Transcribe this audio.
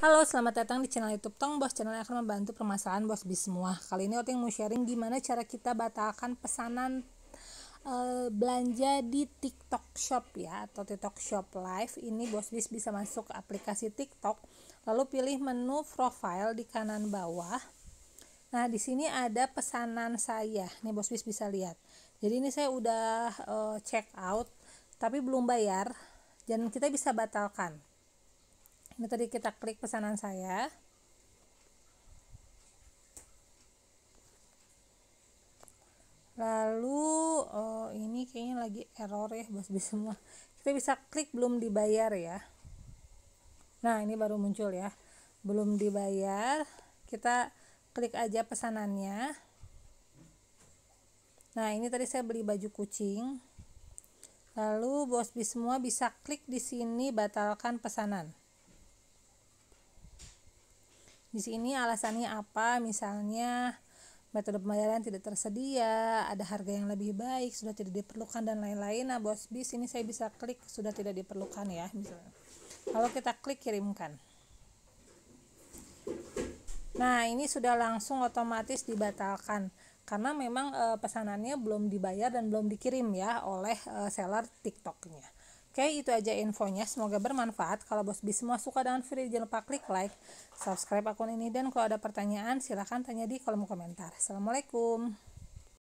Halo, selamat datang di channel YouTube Tong Bos. Channel yang akan membantu permasalahan bos bis semua. Kali ini Oting mau sharing gimana cara kita batalkan pesanan e, belanja di TikTok Shop ya atau TikTok Shop Live. Ini bos bis bisa masuk ke aplikasi TikTok, lalu pilih menu profile di kanan bawah. Nah, di sini ada pesanan saya. Nih bos bis bisa lihat. Jadi ini saya udah e, check out tapi belum bayar dan kita bisa batalkan tadi kita klik pesanan saya lalu oh, ini kayaknya lagi error ya bos semua kita bisa klik belum dibayar ya nah ini baru muncul ya belum dibayar kita klik aja pesanannya nah ini tadi saya beli baju kucing lalu bos semua bisa klik di sini batalkan pesanan di sini alasannya apa? Misalnya metode pembayaran tidak tersedia, ada harga yang lebih baik, sudah tidak diperlukan dan lain-lain. Nah, bos bis ini saya bisa klik sudah tidak diperlukan ya, misalnya. Kalau kita klik kirimkan. Nah, ini sudah langsung otomatis dibatalkan karena memang e, pesanannya belum dibayar dan belum dikirim ya oleh e, seller TikToknya. Oke, itu aja infonya. Semoga bermanfaat. Kalau Bos bisma semua suka dengan video, jangan lupa klik like, subscribe akun ini, dan kalau ada pertanyaan, silahkan tanya di kolom komentar. Assalamualaikum.